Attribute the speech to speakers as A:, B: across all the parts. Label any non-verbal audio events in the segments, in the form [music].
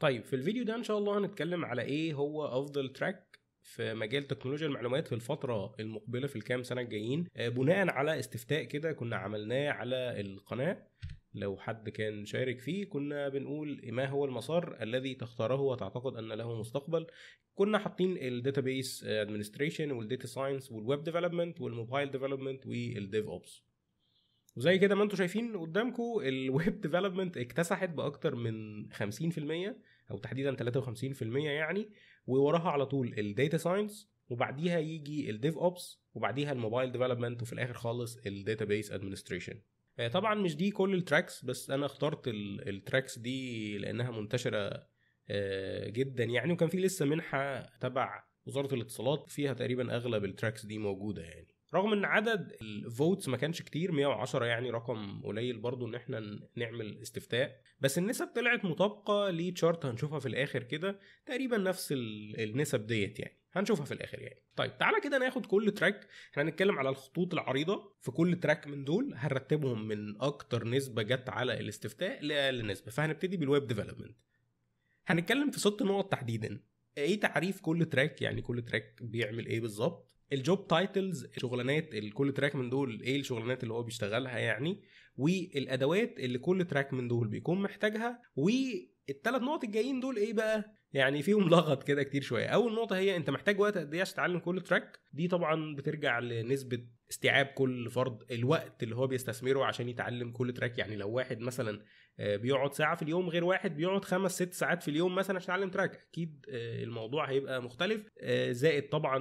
A: طيب في الفيديو ده ان شاء الله هنتكلم على ايه هو افضل تراك في مجال تكنولوجيا المعلومات في الفترة المقبلة في الكام سنة الجايين آه، بناء على استفتاء كده كنا عملناه على القناة لو حد كان شارك فيه كنا بنقول ما هو المسار الذي تختاره وتعتقد ان له مستقبل كنا حاطين الداتابيس ادمنستريشن والديتا ساينس والويب ديفلوبمنت والموبايل ديفلوبمنت والديف اوبس وزي كده ما انتم شايفين قدامكم الويب ديفلوبمنت اكتسحت باكتر من 50% او تحديدا 53% يعني ووراها على طول الداتا ساينس وبعديها يجي الديف اوبس وبعديها الموبايل ديفلوبمنت وفي الاخر خالص الداتا بيس ادمنستريشن طبعا مش دي كل التراكس بس انا اخترت التراكس دي لانها منتشره آه، جدا يعني وكان في لسه منحه تبع وزاره الاتصالات فيها تقريبا اغلب التراكس دي موجوده يعني رغم ان عدد الفوتس ما كانش كتير 110 يعني رقم قليل برضو ان احنا نعمل استفتاء بس النسب طلعت مطابقه لتشارت هنشوفها في الاخر كده تقريبا نفس النسب ديت يعني هنشوفها في الاخر يعني طيب تعالى كده ناخد كل تراك احنا هنتكلم على الخطوط العريضه في كل تراك من دول هنرتبهم من اكتر نسبه جت على الاستفتاء لاقل نسبه فهنبتدي بالويب ديفلوبمنت هنتكلم في ست نقط تحديدا ايه تعريف كل تراك يعني كل تراك بيعمل ايه بالظبط الجوب تايتلز شغلانات كل تراك من دول ايه الشغلانات اللي هو بيشتغلها يعني والادوات اللي كل تراك من دول بيكون محتاجها والثلاث نقط الجايين دول ايه بقى يعني فيهم لغط كده كتير شويه اول نقطه هي انت محتاج وقت قد ايه عشان تتعلم كل تراك دي طبعا بترجع لنسبه استيعاب كل فرد الوقت اللي هو بيستثمره عشان يتعلم كل تراك يعني لو واحد مثلا آه، بيقعد ساعه في اليوم غير واحد بيقعد خمس ست ساعات في اليوم مثلا عشان يتعلم تراك اكيد آه، الموضوع هيبقى مختلف آه، زائد طبعا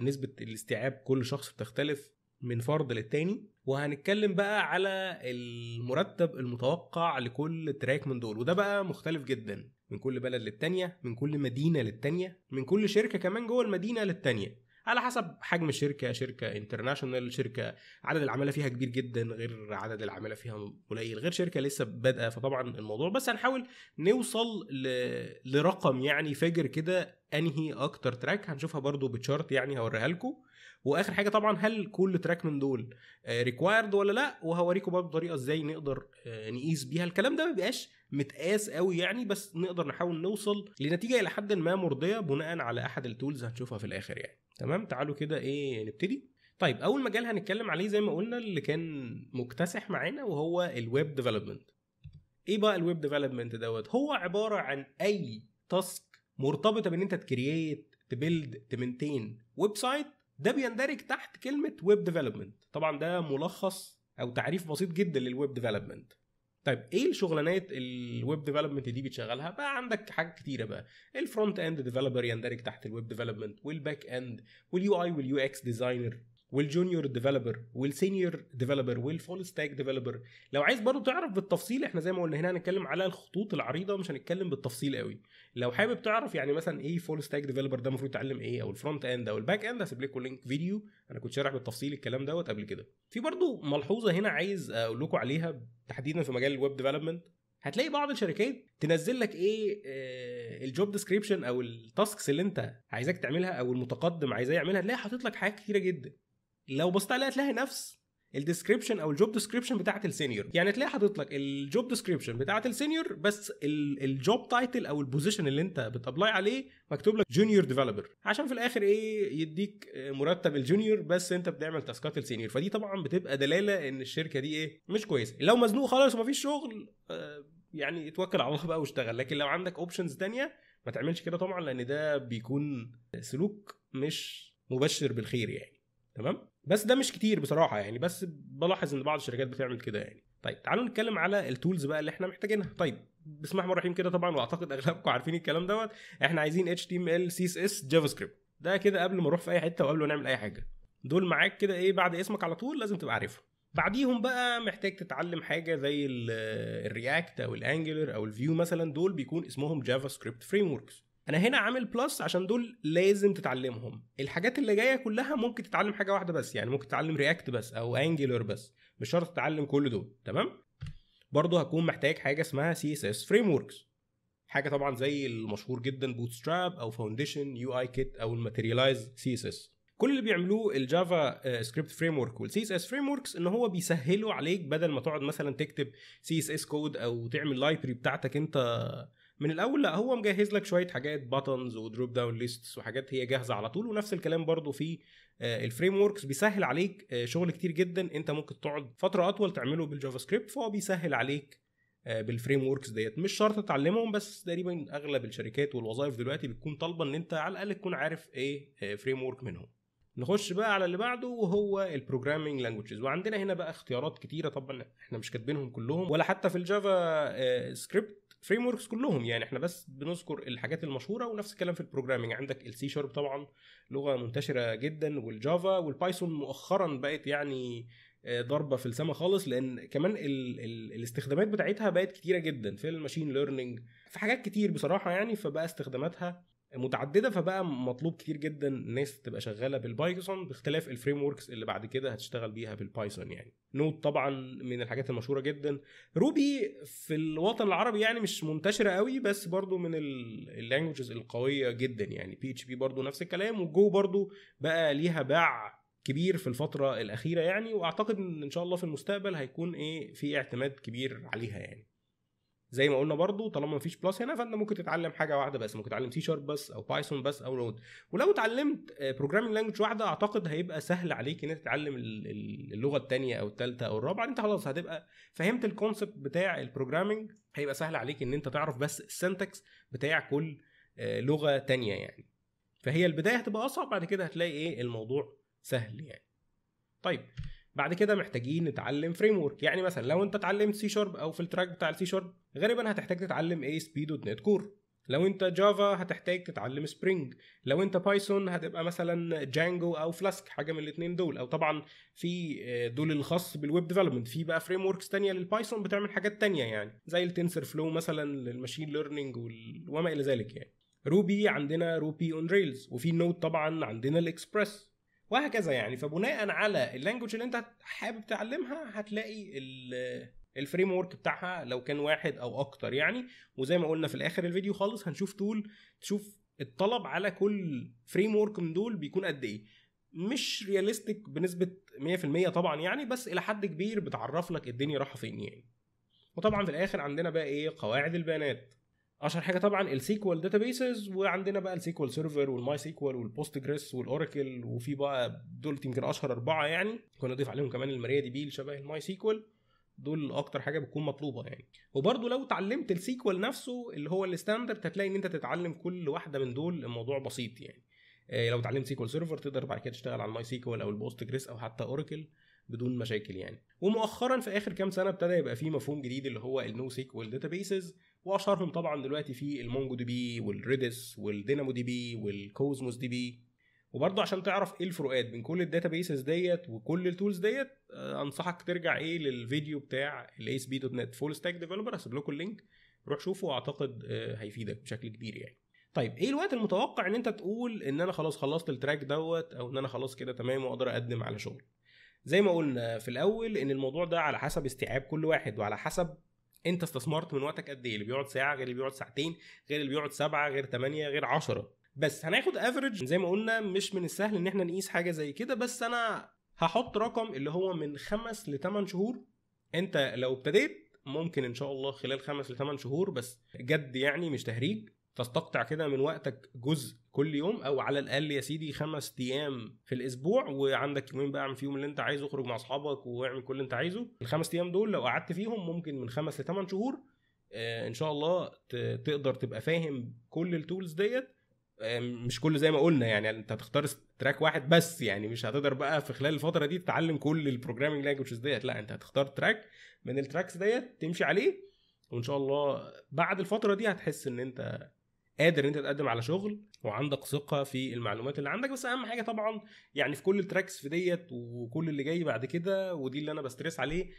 A: نسبه الاستيعاب كل شخص بتختلف من فرد للتاني وهنتكلم بقى على المرتب المتوقع لكل تراك من دول وده بقى مختلف جدا من كل بلد للتانية من كل مدينة للتانية من كل شركة كمان جوه المدينة للتانية على حسب حجم الشركة شركة انترناشونال شركة عدد العمالة فيها كبير جدا غير عدد العمالة فيها قليل غير شركة لسه بادئة فطبعا الموضوع بس هنحاول نوصل ل... لرقم يعني فجر كده انهي اكتر تراك هنشوفها برضو بتشارت يعني هوريها لكم واخر حاجه طبعا هل كل تراك من دول ريكوايرد آه، ولا لا وهوريكم برضه طريقه ازاي نقدر آه، نقيس بيها الكلام ده ما بيبقاش متقاس قوي يعني بس نقدر نحاول نوصل لنتيجه الى حد ما مرضيه بناء على احد التولز هنشوفها في الاخر يعني تمام تعالوا كده ايه نبتدي طيب اول مجال هنتكلم عليه زي ما قلنا اللي كان مكتسح معانا وهو الويب ديفلوبمنت ايه بقى الويب ديفلوبمنت دوت هو عباره عن اي تاسك مرتبطه بان انت تكرييت تبيلد تمنتين ويب سايت ده بيندرج تحت كلمه ويب ديفلوبمنت طبعا ده ملخص او تعريف بسيط جدا للويب ديفلوبمنت طيب ايه الشغلانات الويب ديفلوبمنت دي بتشغلها بقى عندك حاجات كتيره بقى الفرونت اند ديفلوبر يندرج تحت الويب ديفلوبمنت والباك اند واليو اي واليو اكس ديزاينر والجونيور ديفلوبر والسينيور ديفلوبر والفول ستاك ديفلوبر لو عايز برضو تعرف بالتفصيل احنا زي ما قلنا هنا هنتكلم على الخطوط العريضه مش هنتكلم بالتفصيل قوي لو حابب تعرف يعني مثلا ايه فول ستاك ديفلوبر ده المفروض يتعلم ايه او الفرونت اند او الباك اند هسيب لكم لينك فيديو انا كنت شارح بالتفصيل الكلام دوت قبل كده في برضو ملحوظه هنا عايز اقول لكم عليها تحديدا في مجال الويب ديفلوبمنت هتلاقي بعض الشركات تنزل لك ايه آه، الجوب ديسكريبشن او التاسكس اللي انت عايزاك تعملها او المتقدم عايزاه يعملها تلاقي حاطط لك حاجات كتيره جدا لو بصيت عليها تلاقي نفس الديسكريبشن او الجوب ديسكريبشن بتاعت السينيور يعني تلاقي حاطط لك الجوب ديسكريبشن بتاعت السينيور بس الجوب تايتل او البوزيشن اللي انت بتابلاي عليه مكتوب لك جونيور ديفلوبر عشان في الاخر ايه يديك مرتب الجونيور بس انت بتعمل تاسكات السينيور فدي طبعا بتبقى دلاله ان الشركه دي ايه مش كويسه لو مزنوق خالص ومفيش شغل آه، يعني اتوكل على الله بقى واشتغل لكن لو عندك اوبشنز تانية ما تعملش كده طبعا لان ده بيكون سلوك مش مبشر بالخير يعني تمام بس ده مش كتير بصراحه يعني بس بلاحظ ان بعض الشركات بتعمل كده يعني طيب تعالوا نتكلم على التولز بقى اللي احنا محتاجينها طيب بسم الله الرحمن الرحيم كده طبعا واعتقد اغلبكم عارفين الكلام دوت احنا عايزين اتش تي ام ال سي اس اس جافا سكريبت ده كده قبل ما اروح في اي حته وقبل ما نعمل اي حاجه دول معاك كده ايه بعد اسمك على طول لازم تبقى عارفهم بعديهم بقى محتاج تتعلم حاجه زي الرياكت او الانجلر او الفيو مثلا دول بيكون اسمهم جافا سكريبت فريم وركس انا هنا عامل بلس عشان دول لازم تتعلمهم الحاجات اللي جايه كلها ممكن تتعلم حاجه واحده بس يعني ممكن تتعلم رياكت بس او انجلر بس مش شرط تتعلم كل دول تمام برضه هكون محتاج حاجه اسمها سي اس اس فريم وركس حاجه طبعا زي المشهور جدا بوتستراب او فاونديشن يو اي كيت او الماتيريلايز سي اس اس كل اللي بيعملوه الجافا سكريبت فريم ورك والسي اس اس فريم وركس ان هو بيسهلوا عليك بدل ما تقعد مثلا تكتب سي اس اس كود او تعمل لايبرري بتاعتك انت من الاول لا هو مجهز لك شويه حاجات باتنز ودروب داون ليستس وحاجات هي جاهزه على طول ونفس الكلام برضو في آه، الفريم وركس بيسهل عليك آه، شغل كتير جدا انت ممكن تقعد فتره اطول تعمله بالجافا سكريبت فهو بيسهل عليك آه، بالفريم وركس ديت مش شرط تتعلمهم بس تقريبا اغلب الشركات والوظائف دلوقتي بتكون طالبه ان انت على الاقل تكون عارف ايه فريم ورك منهم نخش بقى على اللي بعده وهو البروجرامينج لانجوجز وعندنا هنا بقى اختيارات كتيره طبعا احنا مش كاتبينهم كلهم ولا حتى في الجافا سكريبت فريم وركس كلهم يعني احنا بس بنذكر الحاجات المشهوره ونفس الكلام في البروجرامنج عندك السي شارب طبعا لغه منتشره جدا والجافا والبايثون مؤخرا بقت يعني آه، ضربه في السما خالص لان كمان الـ الـ الاستخدامات بتاعتها بقت كتيره جدا في الماشين ليرنينج في حاجات كتير بصراحه يعني فبقى استخداماتها متعدده فبقى مطلوب كتير جدا ناس تبقى شغاله بالبايثون باختلاف الفريم وركس اللي بعد كده هتشتغل بيها بالبايثون يعني نود طبعا من الحاجات المشهوره جدا روبي في الوطن العربي يعني مش منتشره قوي بس برضو من اللانجوجز القويه جدا يعني بي اتش بي برضو نفس الكلام وجو برضو بقى ليها باع كبير في الفتره الاخيره يعني واعتقد ان ان شاء الله في المستقبل هيكون ايه في اعتماد كبير عليها يعني زي ما قلنا برضو طالما مفيش بلس هنا فانت ممكن تتعلم حاجه واحده بس ممكن تتعلم سي شارب بس او بايثون بس او نود ولو اتعلمت بروجرامنج آه، لانجوج واحده اعتقد هيبقى سهل عليك ان انت تتعلم اللغه الثانيه او الثالثه او الرابعه انت خلاص هتبقى فهمت الكونسبت بتاع البروجرامينج هيبقى سهل عليك ان انت تعرف بس السنتكس بتاع كل آه، لغه تانية يعني فهي البدايه هتبقى اصعب بعد كده هتلاقي ايه الموضوع سهل يعني طيب بعد كده محتاجين نتعلم فريم ورك يعني مثلا لو انت اتعلمت سي شارب او في التراك بتاع السي شارب غالبا هتحتاج تتعلم اي اس بي دوت نت كور لو انت جافا هتحتاج تتعلم سبرينج لو انت بايثون هتبقى مثلا جانجو او فلاسك حاجه من الاثنين دول او طبعا في آه، دول الخاص بالويب ديفلوبمنت في بقى فريم وركس ثانيه للبايثون بتعمل حاجات تانية يعني زي التنسر فلو مثلا للماشين ليرنينج وما الى ذلك يعني روبي عندنا روبي اون ريلز وفي نوت طبعا عندنا الاكسبرس وهكذا يعني فبناء على اللانجوج اللي انت حابب تعلمها هتلاقي الفريم ورك بتاعها لو كان واحد او اكتر يعني وزي ما قلنا في الاخر الفيديو خالص هنشوف تول تشوف الطلب على كل فريم ورك من دول بيكون قد ايه مش رياليستيك بنسبه 100% طبعا يعني بس الى حد كبير بتعرف لك الدنيا رايحه فين يعني وطبعا في الاخر عندنا بقى ايه قواعد البيانات اشهر حاجه طبعا السيكوال بيسز وعندنا بقى السيكوال سيرفر والماي سيكوال والبوستجريس والاوراكل وفي بقى دول يمكن اشهر اربعه يعني كنا نضيف عليهم كمان الماريا دي بي شبه الماي سيكوال دول اكتر حاجه بتكون مطلوبه يعني وبرده لو اتعلمت السيكوال نفسه اللي هو الستاندرد هتلاقي ان انت تتعلم كل واحده من دول الموضوع بسيط يعني إيه لو اتعلمت سيكوال سيرفر تقدر بعد كده تشتغل على الماي سيكوال او البوست جريس او حتى اوراكل بدون مشاكل يعني ومؤخرا في اخر كام سنه ابتدى يبقى في مفهوم جديد اللي هو النو سيكوال داتابيسز واشهرهم طبعا دلوقتي في المونجو دي بي والريدس والدينامو دي بي والكوزموس دي بي وبرضه عشان تعرف ايه الفروقات بين كل الداتا بيسز ديت وكل التولز ديت آه، انصحك ترجع ايه للفيديو بتاع الاي اس بي دوت نت فول ستاك ديفلوبر هسيب لكم اللينك روح شوفه واعتقد آه، هيفيدك بشكل كبير يعني طيب ايه الوقت المتوقع ان انت تقول ان انا خلاص خلصت التراك دوت او ان انا خلاص كده تمام واقدر اقدم على شغل زي ما قلنا في الاول ان الموضوع ده على حسب استيعاب كل واحد وعلى حسب انت استثمرت من وقتك قد ايه اللي بيقعد ساعه غير اللي بيقعد ساعتين غير اللي بيقعد سبعه غير ثمانيه غير عشرة بس هناخد افريج زي ما قلنا مش من السهل ان احنا نقيس حاجه زي كده بس انا هحط رقم اللي هو من خمس لثمان شهور انت لو ابتديت ممكن ان شاء الله خلال خمس لثمان شهور بس جد يعني مش تهريج تستقطع كده من وقتك جزء كل يوم او على الاقل يا سيدي خمس ايام في الاسبوع وعندك يومين بقى اعمل فيهم اللي انت عايزه اخرج مع اصحابك واعمل كل اللي انت عايزه الخمس ايام دول لو قعدت فيهم ممكن من خمس لثمان شهور آه ان شاء الله تقدر تبقى فاهم كل التولز ديت آه، مش كل زي ما قلنا يعني انت هتختار تراك واحد بس يعني مش هتقدر بقى في خلال الفتره دي تتعلم كل البروجرامنج لانجوجز ديت لا انت هتختار تراك من التراكس ديت تمشي عليه وان شاء الله بعد الفتره دي هتحس ان انت قادر انت تقدم على شغل وعندك ثقه في المعلومات اللي عندك بس اهم حاجه طبعا يعني في كل التراكس في ديت وكل اللي جاي بعد كده ودي اللي انا بستريس عليه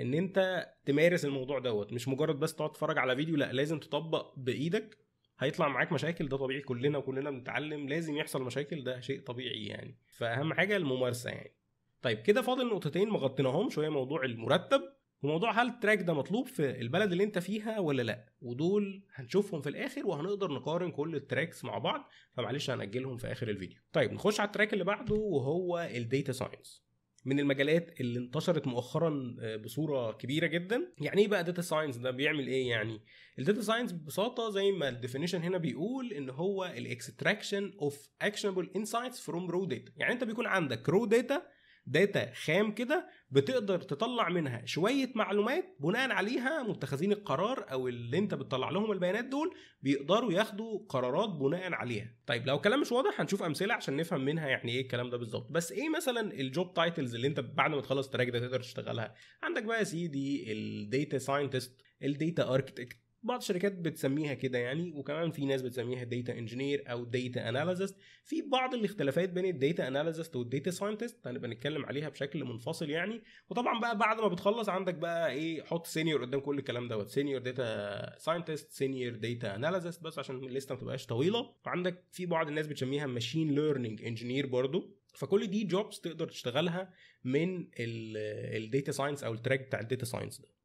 A: ان انت تمارس الموضوع دوت مش مجرد بس تقعد تتفرج على فيديو لا لازم تطبق بايدك هيطلع معاك مشاكل ده طبيعي كلنا وكلنا بنتعلم لازم يحصل مشاكل ده شيء طبيعي يعني فاهم حاجه الممارسه يعني طيب كده فاضل نقطتين ما شويه موضوع المرتب وموضوع هل التراك ده مطلوب في البلد اللي انت فيها ولا لا ودول هنشوفهم في الاخر وهنقدر نقارن كل التراكس مع بعض فمعلش هنأجلهم في اخر الفيديو طيب نخش على التراك اللي بعده وهو الديتا ساينس من المجالات اللي انتشرت مؤخرا آه، بصوره كبيره جدا يعني ايه بقى داتا ساينس ده بيعمل ايه يعني الداتا ساينس ببساطه زي ما الديفينيشن هنا بيقول ان هو الاكستراكشن اوف اكشنبل انسايتس فروم رو داتا يعني انت بيكون عندك رو داتا داتا خام كده بتقدر تطلع منها شويه معلومات بناء عليها متخذين القرار او اللي انت بتطلع لهم البيانات دول بيقدروا ياخدوا قرارات بناء عليها طيب لو الكلام مش واضح هنشوف امثله عشان نفهم منها يعني ايه الكلام ده بالظبط بس ايه مثلا الجوب تايتلز اللي انت بعد ما تخلص تراك ده تقدر تشتغلها عندك بقى يا سيدي الداتا ساينتست الداتا اركتكت بعض الشركات بتسميها كده يعني وكمان في ناس بتسميها داتا انجينير او داتا اناليست في بعض الاختلافات بين الداتا اناليست والداتا ساينتست هنبقى نتكلم عليها بشكل منفصل يعني وطبعا بقى بعد ما بتخلص عندك بقى ايه حط سينيور قدام كل الكلام دوت سينيور داتا ساينتست سينيور داتا اناليست بس عشان الليسته ما تبقاش طويله وعندك في بعض الناس بتسميها ماشين ليرنينج انجينير برضو فكل دي جوبز تقدر تشتغلها من الداتا ساينس او التراك بتاع الداتا ساينس ده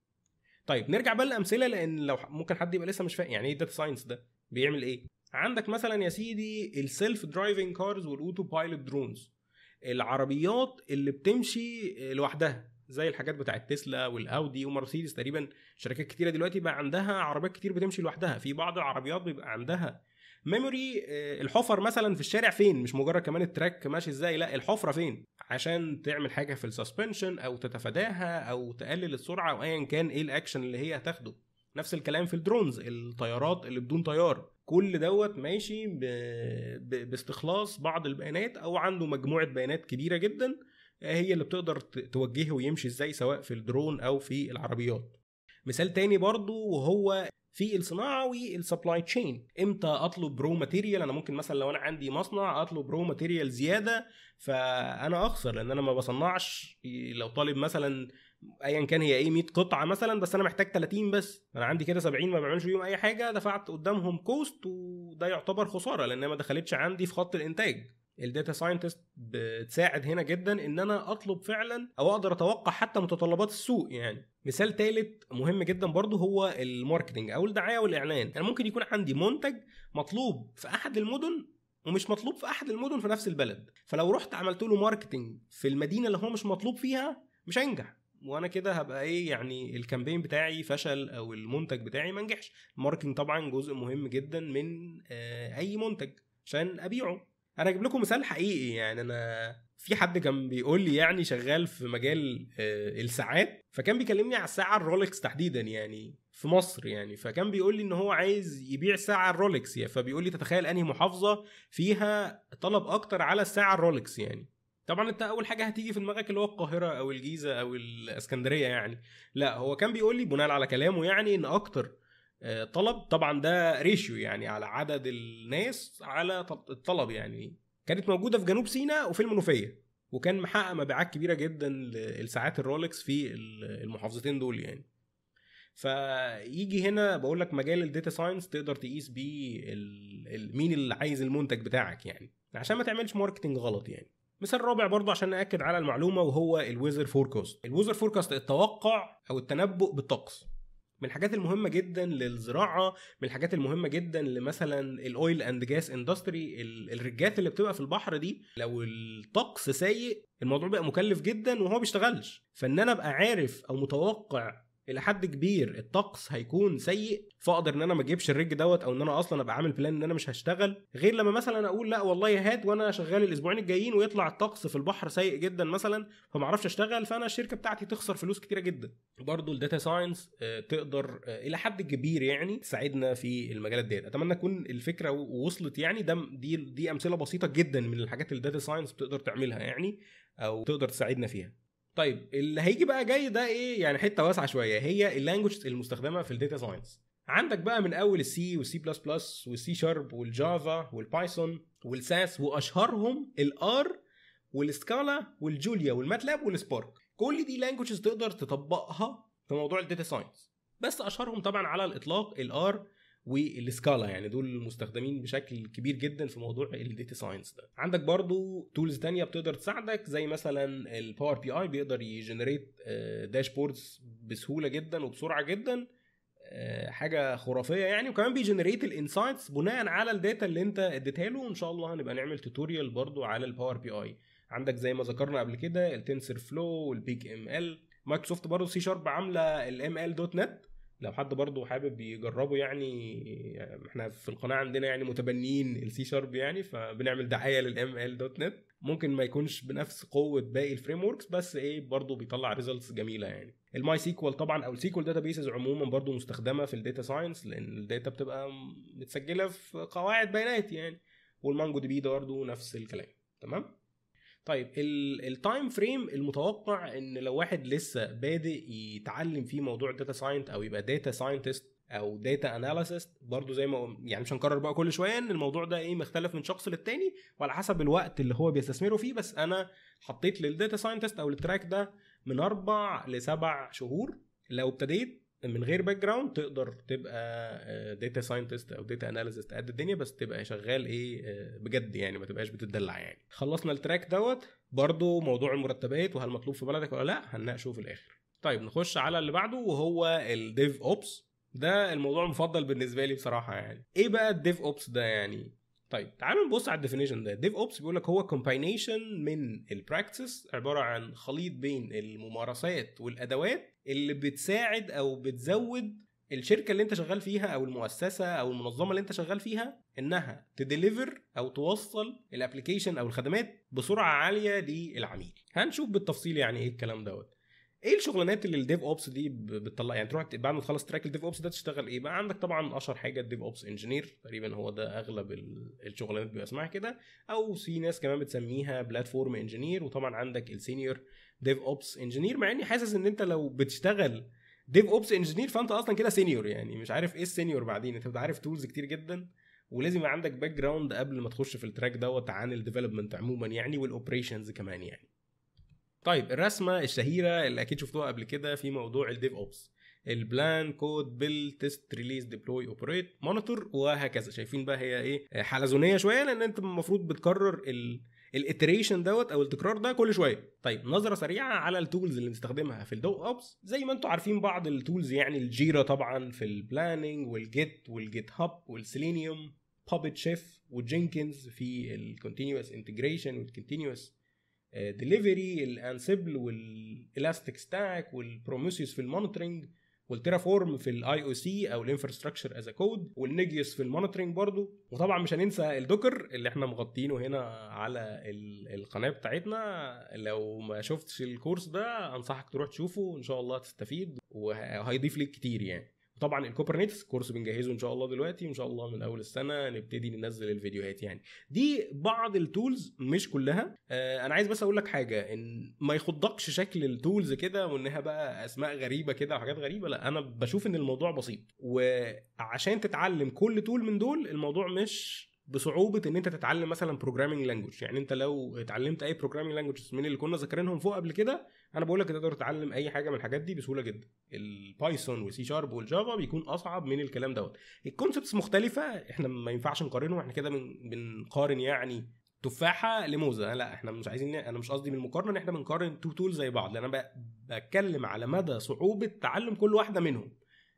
A: طيب نرجع بقى للامثله لان لو ممكن حد يبقى لسه مش فاهم يعني ايه داتا ساينس ده بيعمل ايه عندك مثلا يا سيدي السيلف درايفنج كارز والاوتو بايلوت درونز العربيات اللي بتمشي لوحدها زي الحاجات بتاعت تسلا والاودي ومرسيدس تقريبا شركات كتيره دلوقتي بقى عندها عربيات كتير بتمشي لوحدها في بعض العربيات بيبقى عندها ميموري آه، الحفر مثلا في الشارع فين مش مجرد كمان التراك ماشي ازاي لا الحفره فين عشان تعمل حاجه في السسبنشن او تتفاداها او تقلل السرعه او ايا كان ايه الاكشن اللي هي هتاخده نفس الكلام في الدرونز الطيارات اللي بدون طيار كل دوت ماشي ب... ب... باستخلاص بعض البيانات او عنده مجموعه بيانات كبيره جدا آه، هي اللي بتقدر توجهه ويمشي ازاي سواء في الدرون او في العربيات مثال تاني برضو وهو في الصناعه والسبلاي تشين امتى اطلب رو ماتيريال انا ممكن مثلا لو انا عندي مصنع اطلب رو ماتيريال زياده فانا اخسر لان انا ما بصنعش لو طالب مثلا ايا كان هي ايه 100 قطعه مثلا بس انا محتاج 30 بس انا عندي كده 70 ما بعملش بيهم اي حاجه دفعت قدامهم كوست وده يعتبر خساره لان ما دخلتش عندي في خط الانتاج الداتا ساينتست بتساعد هنا جدا ان انا اطلب فعلا او اقدر اتوقع حتى متطلبات السوق يعني مثال ثالث مهم جدا برضه هو الماركتنج او الدعايه والاعلان انا ممكن يكون عندي منتج مطلوب في احد المدن ومش مطلوب في احد المدن في نفس البلد فلو رحت عملت له ماركتنج في المدينه اللي هو مش مطلوب فيها مش هينجح وانا كده هبقى ايه يعني الكامبين بتاعي فشل او المنتج بتاعي ما نجحش الماركتنج طبعا جزء مهم جدا من آه، اي منتج عشان ابيعه انا هجيب لكم مثال حقيقي يعني انا في حد كان بيقول لي يعني شغال في مجال آه، الساعات فكان بيكلمني على الساعه الرولكس تحديدا يعني في مصر يعني فكان بيقول لي ان هو عايز يبيع ساعه الرولكس يعني فبيقول لي تتخيل انهي محافظه فيها طلب اكتر على الساعه الرولكس يعني طبعا انت اول حاجه هتيجي في دماغك اللي هو القاهره او الجيزه او الاسكندريه يعني لا هو كان بيقول لي بناء على كلامه يعني ان اكتر آه، طلب طبعا ده ريشيو يعني على عدد الناس على الطلب يعني كانت موجوده في جنوب سيناء وفي المنوفيه وكان محقق مبيعات كبيره جدا لساعات الرولكس في المحافظتين دول يعني فيجي هنا بقول لك مجال الداتا ساينس تقدر تقيس بيه مين اللي عايز المنتج بتاعك يعني عشان ما تعملش ماركتنج غلط يعني مثال رابع برضه عشان ناكد على المعلومه وهو الويزر فوركاست الويزر فوركاست التوقع او التنبؤ بالطقس من الحاجات المهمة جدا للزراعة من الحاجات المهمة جدا لمثلا الاويل اند جاس اندستري الرجات اللي بتبقى في البحر دي لو الطقس سيء الموضوع بقى مكلف جدا وهو بيشتغلش فان انا ابقى عارف او متوقع الى حد كبير الطقس هيكون سيء فاقدر ان انا ما اجيبش الريج دوت او ان انا اصلا ابقى عامل بلان ان انا مش هشتغل غير لما مثلا اقول لا والله هات وانا شغال الاسبوعين الجايين ويطلع الطقس في البحر سيء جدا مثلا فما اعرفش اشتغل فانا الشركه بتاعتي تخسر فلوس كتيره جدا برضو الداتا آه، ساينس تقدر آه، الى حد كبير يعني تساعدنا في المجالات ديت اتمنى تكون الفكره وصلت يعني ده دي دي امثله بسيطه جدا من الحاجات اللي الداتا ساينس بتقدر تعملها يعني او تقدر تساعدنا فيها طيب اللي هيجي بقى جاي ده ايه يعني حته واسعه شويه هي اللانجوج المستخدمه في الداتا ساينس عندك بقى من اول السي والسي بلس بلس والسي شارب والجافا والبايثون والساس واشهرهم الار والسكالا والجوليا والماتلاب والسبارك كل دي لانجوجز تقدر تطبقها في موضوع الداتا ساينس بس اشهرهم طبعا على الاطلاق الار والسكالا يعني دول المستخدمين بشكل كبير جدا في موضوع الداتا ساينس ده عندك برضو تولز تانية بتقدر تساعدك زي مثلا الباور بي اي بيقدر يجنريت داشبوردز آه، بسهوله جدا وبسرعه جدا آه، حاجه خرافيه يعني وكمان بيجنريت الانسايتس بناء على الداتا اللي انت اديتها له وان شاء الله هنبقى نعمل توتوريال برضو على الباور بي اي عندك زي ما ذكرنا قبل كده التنسر فلو والبيج ام ال مايكروسوفت برضه سي شارب عامله الام ال دوت نت لو حد برضه حابب يجربه يعني, احنا في القناه عندنا يعني متبنيين السي شارب يعني فبنعمل دعايه للام ال دوت نت ممكن ما يكونش بنفس قوه باقي الفريم وركس بس ايه برضه بيطلع ريزلتس جميله يعني الماي سيكوال طبعا او السيكوال داتا بيسز عموما برضه مستخدمه في الداتا ساينس لان الداتا بتبقى متسجله في قواعد بيانات يعني والمانجو دي بي ده برضه نفس الكلام تمام طيب التايم فريم المتوقع ان لو واحد لسه بادئ يتعلم فيه موضوع الداتا ساينت او يبقى داتا ساينتست او داتا اناليسست برضو زي ما يعني مش هنكرر بقى كل شويه ان الموضوع ده ايه مختلف من شخص للتاني وعلى حسب الوقت اللي هو بيستثمره فيه بس انا حطيت للداتا ساينتست او التراك ده من اربع لسبع شهور لو ابتديت من غير باك جراوند تقدر تبقى داتا آه، ساينتست او داتا اناليست قد الدنيا بس تبقى شغال ايه آه، بجد يعني ما تبقاش بتدلع يعني خلصنا التراك دوت برضو موضوع المرتبات وهل مطلوب في بلدك ولا لا هنناقشه في الاخر طيب نخش على اللي بعده وهو الديف اوبس ده الموضوع المفضل بالنسبه لي بصراحه يعني ايه بقى الديف اوبس ده يعني طيب تعالوا نبص على الديفينيشن ده ديف اوبس بيقول لك هو كومباينيشن من البراكتس عباره عن خليط بين الممارسات والادوات اللي بتساعد او بتزود الشركه اللي انت شغال فيها او المؤسسه او المنظمه اللي انت شغال فيها انها تديليفر او توصل الابلكيشن او الخدمات بسرعه عاليه للعميل هنشوف بالتفصيل يعني ايه الكلام دوت ايه الشغلانات اللي الديف اوبس دي بتطلع يعني تروح بعد ما تخلص تراك الديف اوبس ده تشتغل ايه بقى عندك طبعا اشهر حاجه الديف اوبس انجينير تقريبا هو ده اغلب الشغلانات بيبقى اسمها كده او في ناس كمان بتسميها بلاتفورم انجينير وطبعا عندك السينيور ديف اوبس انجينير مع اني حاسس ان انت لو بتشتغل ديف اوبس انجينير فانت اصلا كده سينيور يعني مش عارف ايه السينيور بعدين انت بتبقى عارف تولز كتير جدا ولازم يبقى عندك باك جراوند قبل ما تخش في التراك دوت عن الديفلوبمنت عموما يعني والاوبريشنز كمان يعني طيب الرسمه الشهيره اللي اكيد شفتوها قبل كده في موضوع الديف اوبس البلان كود بيل تيست ريليز ديبلوي اوبريت مونيتور وهكذا شايفين بقى هي ايه حلزونيه شويه لان انت المفروض بتكرر ال الاتريشن دوت او التكرار ده كل شويه طيب نظره سريعه على التولز اللي بنستخدمها في الدو اوبس زي ما انتم عارفين بعض التولز يعني الجيرا طبعا في البلاننج والجيت والجيت هاب والسيلينيوم بابت شيف وجينكنز في الكونتينوس انتجريشن والكونتينوس ديليفري آه، الانسبل والالاستيك ستاك والبروميسيوس في المونيتورنج والتيرافورم في الاي او سي او الانفراستراكشر از كود والنيجيوس في المونيتورنج برضو وطبعا مش هننسى الدوكر اللي احنا مغطينه هنا على القناه بتاعتنا لو ما شفتش الكورس ده انصحك تروح تشوفه ان شاء الله تستفيد وهيضيف لك كتير يعني طبعا الكوبرنيتس كورس بنجهزه ان شاء الله دلوقتي وان شاء الله من اول السنه نبتدي ننزل الفيديوهات يعني دي بعض التولز مش كلها آه، انا عايز بس اقول لك حاجه ان ما يخضكش شكل التولز كده وانها بقى اسماء غريبه كده وحاجات غريبه لا انا بشوف ان الموضوع بسيط وعشان تتعلم كل تول من دول الموضوع مش بصعوبه ان انت تتعلم مثلا بروجرامنج لانجوج يعني انت لو اتعلمت اي بروجرامنج لانجوج من اللي كنا ذاكرينهم فوق قبل كده انا بقول لك تقدر تتعلم اي حاجه من الحاجات دي بسهوله جدا البايثون والسي شارب والجافا بيكون اصعب من الكلام دوت الكونسبتس مختلفه احنا ما ينفعش نقارنهم احنا كده بنقارن يعني تفاحه لموزه لا احنا مش عايزين انا مش قصدي من المقارنه ان احنا بنقارن تو تول زي بعض لان انا بتكلم على مدى صعوبه تعلم كل واحده منهم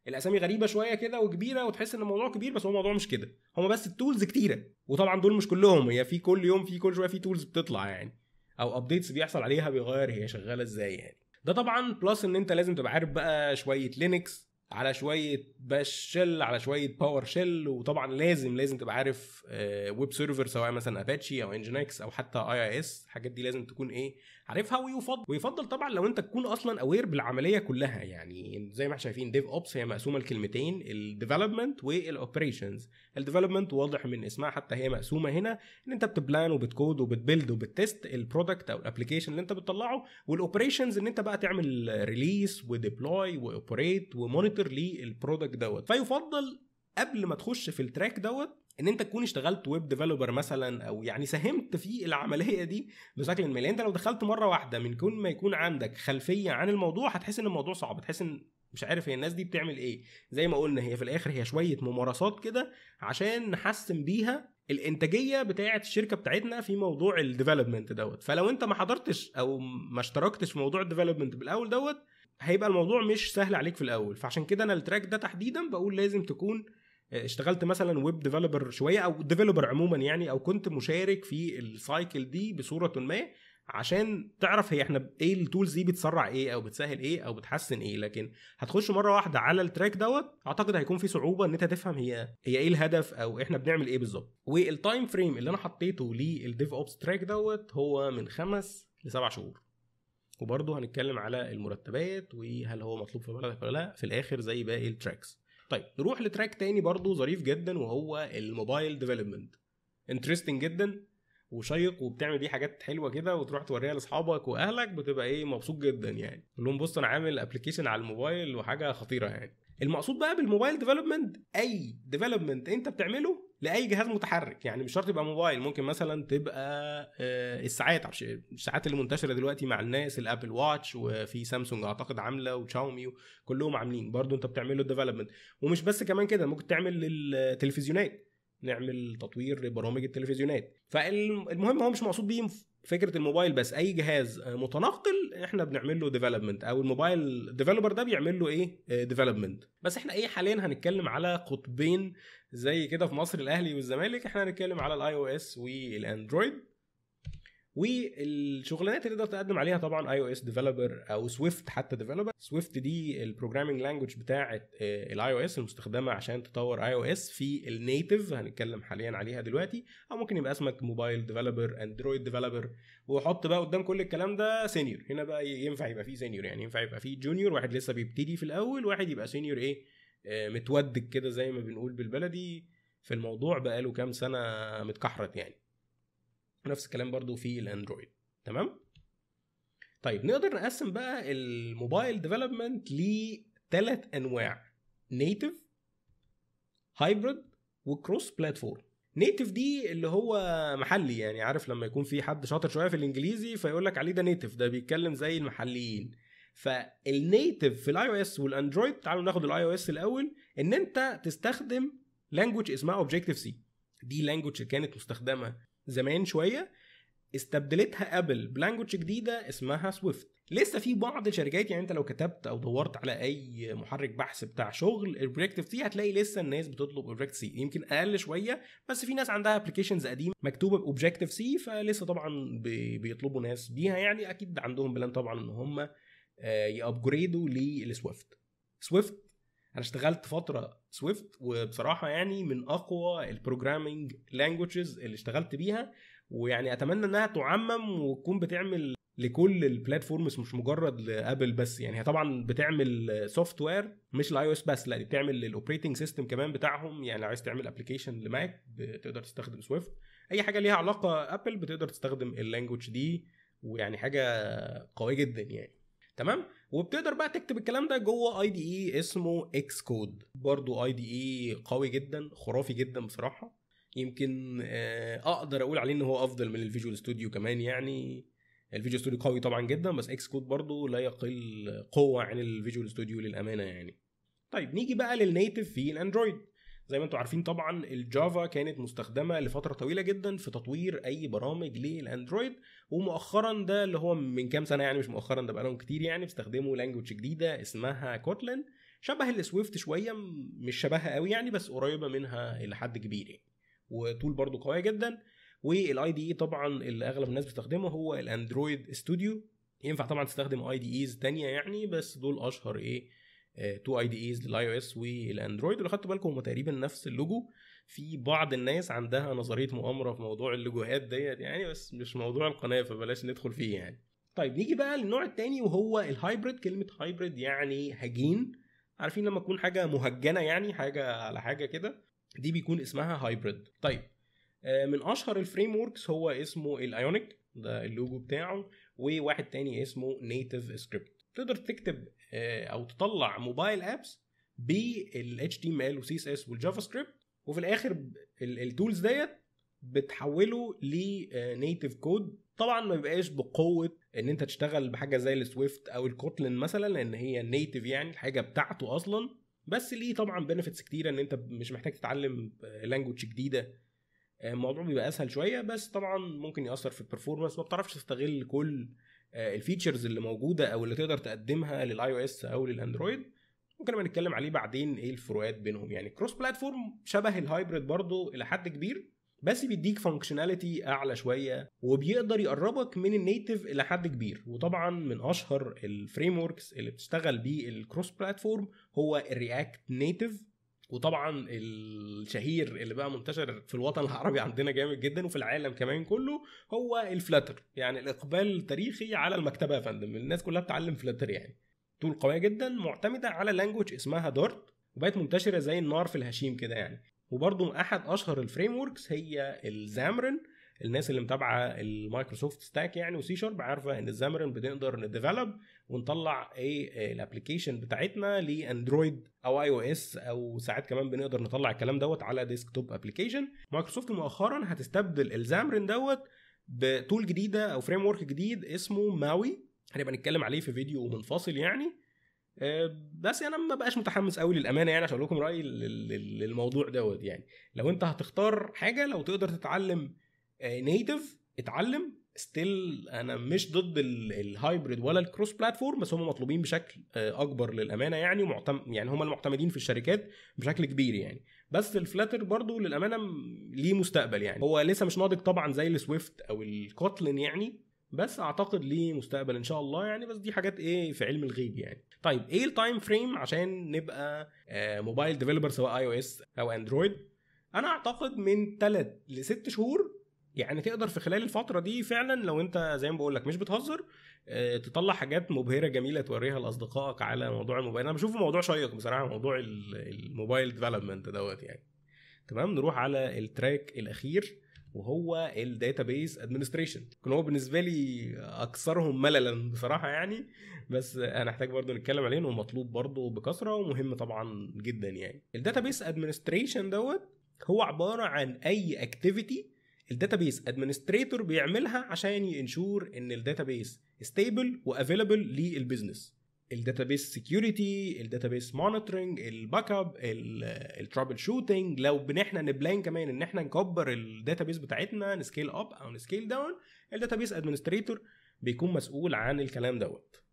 A: الاسامي غريبه شويه كده وكبيره وتحس ان الموضوع كبير بس هو الموضوع مش كده هما بس التولز كتيره وطبعا دول مش كلهم هي في كل يوم في كل شويه في تولز بتطلع يعني او ابديتس بيحصل عليها بيغير هي شغاله ازاي يعني ده طبعا بلس ان انت لازم تبقى عارف بقى شويه لينكس على شويه باش شيل على شويه باور شيل وطبعا لازم لازم تبقى عارف ويب آه، سيرفر سواء مثلا اباتشي او انجينكس او حتى اي اي اس الحاجات دي لازم تكون ايه عارفها ويفضل ويفضل طبعا لو انت تكون اصلا اوير بالعمليه كلها يعني زي ما احنا شايفين ديف اوبس هي مقسومه لكلمتين الديفلوبمنت والاوبريشنز الديفلوبمنت واضح من اسمها حتى هي مقسومه هنا ان انت بتبلان وبتكود وبتبيلد وبتست البرودكت او الابلكيشن اللي انت بتطلعه والاوبريشنز ان انت بقى تعمل ريليس وديبلوي واوبريت ومونيتور للبرودكت دوت فيفضل قبل ما تخش في التراك دوت ان انت تكون اشتغلت ويب ديفلوبر مثلا او يعني ساهمت في العمليه دي بشكل ما لان انت لو دخلت مره واحده من كون ما يكون عندك خلفيه عن الموضوع هتحس ان الموضوع صعب هتحس ان مش عارف هي الناس دي بتعمل ايه زي ما قلنا هي في الاخر هي شويه ممارسات كده عشان نحسن بيها الانتاجيه بتاعه الشركه بتاعتنا في موضوع الديفلوبمنت دوت فلو انت ما حضرتش او ما اشتركتش في موضوع الديفلوبمنت بالاول دوت هيبقى الموضوع مش سهل عليك في الاول فعشان كده انا التراك ده تحديدا بقول لازم تكون اشتغلت مثلا ويب ديفلوبر شويه او ديفلوبر عموما يعني او كنت مشارك في السايكل دي بصوره ما عشان تعرف هي احنا ايه التولز دي بتسرع ايه او بتسهل ايه او بتحسن ايه لكن هتخش مره واحده على التراك دوت اعتقد هيكون في صعوبه ان انت تفهم هي هي ايه الهدف او احنا بنعمل ايه بالظبط والتايم فريم اللي انا حطيته للديف اوبس تراك دوت هو من خمس لسبع شهور وبرضه هنتكلم على المرتبات وهل هو مطلوب في بلدك ولا لا في الاخر زي باقي التراكس طيب نروح لتراك تاني برضه ظريف جدا وهو الموبايل ديفلوبمنت انترستنج جدا وشيق وبتعمل بيه حاجات حلوه كده وتروح توريها لاصحابك واهلك بتبقى ايه مبسوط جدا يعني تقول لهم بص انا عامل ابلكيشن على الموبايل وحاجه خطيره يعني المقصود بقى بالموبايل ديفلوبمنت اي ديفلوبمنت انت بتعمله لاي جهاز متحرك يعني مش شرط يبقى موبايل ممكن مثلا تبقى آه، الساعات الساعات اللي منتشره دلوقتي مع الناس الابل واتش وفي سامسونج اعتقد عامله وشاومي كلهم عاملين برضو انت بتعمل له ديفلوبمنت ومش بس كمان كده ممكن تعمل للتلفزيونات نعمل تطوير لبرامج التلفزيونات فالمهم هو مش مقصود بيه فكره الموبايل بس اي جهاز متنقل احنا بنعمل له ديفلوبمنت او الموبايل ديفلوبر ده بيعمل له ايه ديفلوبمنت آه، بس احنا ايه حاليا هنتكلم على قطبين زي كده في مصر الاهلي والزمالك احنا هنتكلم على الاي او اس والاندرويد والشغلانات اللي تقدر تقدم عليها طبعا اي او اس ديفلوبر او سويفت حتى ديفلوبر سويفت دي البروجرامنج لانجوج بتاعه الاي او اس المستخدمه عشان تطور اي او اس في النيتف هنتكلم حاليا عليها دلوقتي او ممكن يبقى اسمك موبايل ديفلوبر اندرويد ديفلوبر وحط بقى قدام كل الكلام ده سينيور هنا بقى ينفع يبقى فيه سينيور يعني ينفع يبقى فيه جونيور واحد لسه بيبتدي في الاول واحد يبقى سينيور ايه آه، متودج كده زي ما بنقول بالبلدي في الموضوع بقاله كام سنه متكحرت يعني نفس الكلام برضو في الاندرويد تمام طيب نقدر نقسم بقى الموبايل ديفلوبمنت لثلاث انواع نيتف هايبرد وكروس بلاتفورم نيتف دي اللي هو محلي يعني عارف لما يكون في حد شاطر شويه في الانجليزي فيقول لك عليه ده نيتف ده بيتكلم زي المحليين فالنيتف في الاي او اس والاندرويد تعالوا ناخد الاي او اس الاول ان انت تستخدم لانجوج اسمها اوبجيكتيف سي دي لانجوج كانت مستخدمه زمان شويه استبدلتها ابل بلانجوج جديده اسمها سويفت لسه في بعض الشركات يعني انت لو كتبت او دورت على اي محرك بحث بتاع شغل اوبجيكتيف سي هتلاقي لسه الناس بتطلب اوبجيكتيف سي يمكن اقل شويه بس في ناس عندها ابلكيشنز قديمه مكتوبه باوبجيكتيف سي فلسه طبعا بيطلبوا ناس بيها يعني اكيد عندهم بلان طبعا ان هم يابجريدوا للسويفت سويفت انا اشتغلت فتره سويفت وبصراحه يعني من اقوى البروجرامينج لانجوجز اللي اشتغلت بيها ويعني اتمنى انها تعمم وتكون بتعمل لكل البلاتفورمز مش مجرد لابل بس يعني هي طبعا بتعمل سوفت وير مش لاي او اس بس لا دي بتعمل للاوبريتنج سيستم كمان بتاعهم يعني لو عايز تعمل ابلكيشن لماك بتقدر تستخدم سويفت اي حاجه ليها علاقه ابل بتقدر تستخدم اللانجوج دي ويعني حاجه قويه جدا يعني تمام وبتقدر بقى تكتب الكلام ده جوه اي دي اي اسمه اكس كود برضو اي دي اي قوي جدا خرافي جدا بصراحه يمكن آه، اقدر اقول عليه ان هو افضل من الفيجوال ستوديو كمان يعني الفيجوال ستوديو قوي طبعا جدا بس اكس كود برضو لا يقل قوه عن الفيجوال ستوديو للامانه يعني طيب نيجي بقى للنيتف في الاندرويد زي ما انتم عارفين طبعا الجافا كانت مستخدمه لفتره طويله جدا في تطوير اي برامج للاندرويد ومؤخرا ده اللي هو من كام سنه يعني مش مؤخرا ده بقالهم كتير يعني بيستخدموا لانجوج جديده اسمها كوتلين شبه السويفت شويه مش شبهها قوي يعني بس قريبه منها الى حد كبير يعني وطول برضو قويه جدا والاي دي اي e طبعا اللي اغلب الناس بتستخدمه هو الاندرويد ستوديو ينفع طبعا تستخدم اي دي ايز تانية يعني بس دول اشهر ايه تو اي دي ايز للاي او اس والاندرويد ولو خدتوا بالكم هم تقريبا نفس اللوجو في بعض الناس عندها نظريه مؤامره في موضوع اللوجوهات ديت يعني بس مش موضوع القناه فبلاش ندخل فيه يعني طيب نيجي بقى للنوع الثاني وهو الهايبريد كلمه هايبريد يعني هجين عارفين لما تكون حاجه مهجنه يعني حاجه على حاجه كده دي بيكون اسمها هايبريد طيب آه، من اشهر الفريم وركس هو اسمه الايونيك ده اللوجو بتاعه وواحد تاني اسمه نيتف سكريبت تقدر تكتب آه، او تطلع موبايل ابس بالاتش تي ام ال وسي اس اس والجافا سكريبت وفي الاخر التولز ديت بتحوله لنيتف كود آه، طبعا ما بيبقاش بقوه ان انت تشتغل بحاجه زي السويفت او الكوتلين مثلا لان هي نيتف يعني الحاجه بتاعته اصلا بس ليه طبعا بنفيتس كتيره ان انت مش محتاج تتعلم لانجوج آه، جديده الموضوع بيبقى اسهل شويه بس طبعا ممكن ياثر في البرفورمانس ما بتعرفش تستغل كل آه، الفيتشرز اللي موجوده او اللي تقدر تقدمها للاي او اس او للاندرويد ممكن نبقى نتكلم عليه بعدين ايه الفروقات بينهم يعني كروس بلاتفورم شبه الهايبرد برضو الى حد كبير بس بيديك فانكشناليتي اعلى شويه وبيقدر يقربك من النيتف الى حد كبير وطبعا من اشهر الفريم وركس اللي بتشتغل بيه الكروس بلاتفورم هو الرياكت نيتف وطبعا الشهير اللي بقى منتشر في الوطن العربي عندنا جامد جدا وفي العالم كمان كله هو الفلاتر يعني الاقبال التاريخي على المكتبه يا فندم الناس كلها بتعلم فلاتر يعني طول قويه جدا معتمده على لانجوج اسمها دارت وبقت منتشره زي النار في الهشيم كده يعني وبرضه احد اشهر الفريم وركس هي الزامرن الناس اللي متابعه المايكروسوفت ستاك يعني وسي شارب عارفه ان الزامرن بنقدر نديفلوب ونطلع ايه الابلكيشن بتاعتنا لاندرويد او اي او اس او ساعات كمان بنقدر نطلع الكلام دوت على ديسك توب ابلكيشن مايكروسوفت مؤخرا هتستبدل الزامرن دوت بتول جديده او فريم ورك جديد اسمه ماوي هنبقى نتكلم عليه في فيديو منفصل يعني آه، بس انا ما بقاش متحمس قوي للامانه يعني عشان اقول لكم رايي للموضوع دوت يعني لو انت هتختار حاجه لو تقدر تتعلم نيتف آه، اتعلم ستيل انا مش ضد الهايبريد ولا الكروس بلاتفورم بس هم مطلوبين بشكل آه، اكبر للامانه يعني ومعتم يعني هم المعتمدين في الشركات بشكل كبير يعني بس الفلاتر برضو للامانه ليه مستقبل يعني هو لسه مش ناضج طبعا زي السويفت او الكوتلن يعني بس اعتقد ليه مستقبل ان شاء الله يعني بس دي حاجات ايه في علم الغيب يعني طيب ايه التايم فريم عشان نبقى موبايل آه، ديفلوبر سواء اي او اس او اندرويد انا اعتقد من 3 ل 6 شهور يعني تقدر في خلال الفتره دي فعلا لو انت زي ما بقول لك مش بتهزر آه، تطلع حاجات مبهره جميله توريها لاصدقائك على موضوع الموبايل انا بشوفه موضوع شيق بصراحه موضوع الموبايل ديفلوبمنت دوت يعني تمام نروح على التراك الاخير وهو بيس ادمنستريشن كان هو بالنسبه لي اكثرهم مللا بصراحه يعني بس هنحتاج برضه نتكلم عليه انه مطلوب بكثره ومهم طبعا جدا يعني بيس ادمنستريشن دوت هو عباره عن اي اكتيفيتي الداتابيس ادمنستريتور بيعملها عشان ينشور ان الداتابيس ستيبل وافيلبل للبيزنس الداتابيس سكيورتي الداتابيس مونيتورنج الباك اب الترابل شوتنج لو بنحنا نبلان كمان ان احنا نكبر الداتابيس بتاعتنا نسكيل اب او نسكيل داون الداتابيس ادمنستريتور بيكون مسؤول عن الكلام دوت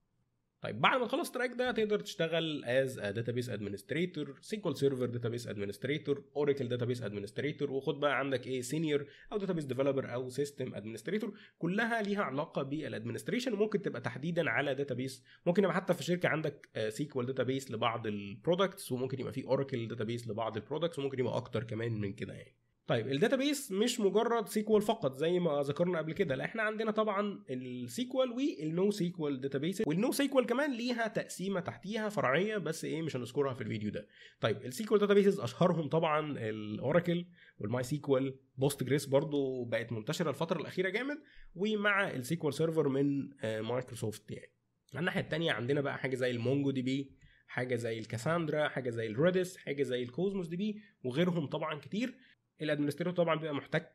A: طيب بعد ما تخلص التراك ده تقدر تشتغل از داتابيس ادمنستريتور سيكوال سيرفر داتابيس ادمنستريتور اوراكل داتابيس ادمنستريتور وخد بقى عندك ايه سينيور او داتابيس ديفلوبر او سيستم ادمنستريتور كلها ليها علاقه بالادمنستريشن وممكن تبقى تحديدا على داتابيس ممكن يبقى حتى في شركه عندك سيكوال آه، داتابيس لبعض البرودكتس وممكن يبقى في اوراكل داتابيس لبعض البرودكتس وممكن يبقى اكتر كمان من كده يعني طيب الداتابيس مش مجرد سيكوال فقط زي ما ذكرنا قبل كده لا احنا عندنا طبعا السيكوال والنو سيكوال داتابيس والنو سيكوال كمان ليها تقسيمه تحتيها فرعيه بس ايه مش هنذكرها في الفيديو ده طيب السيكوال داتابيسز اشهرهم طبعا الاوراكل والماي سيكوال بوست جريس برضو بقت منتشره الفتره الاخيره جامد ومع السيكوال سيرفر من مايكروسوفت آه، يعني الناحيه الثانيه عندنا بقى حاجه زي المونجو دي بي حاجه زي الكاساندرا حاجه زي الريدس حاجه زي الكوزموس دي بي وغيرهم طبعا كتير الادمنستريتور طبعا بيبقى محتك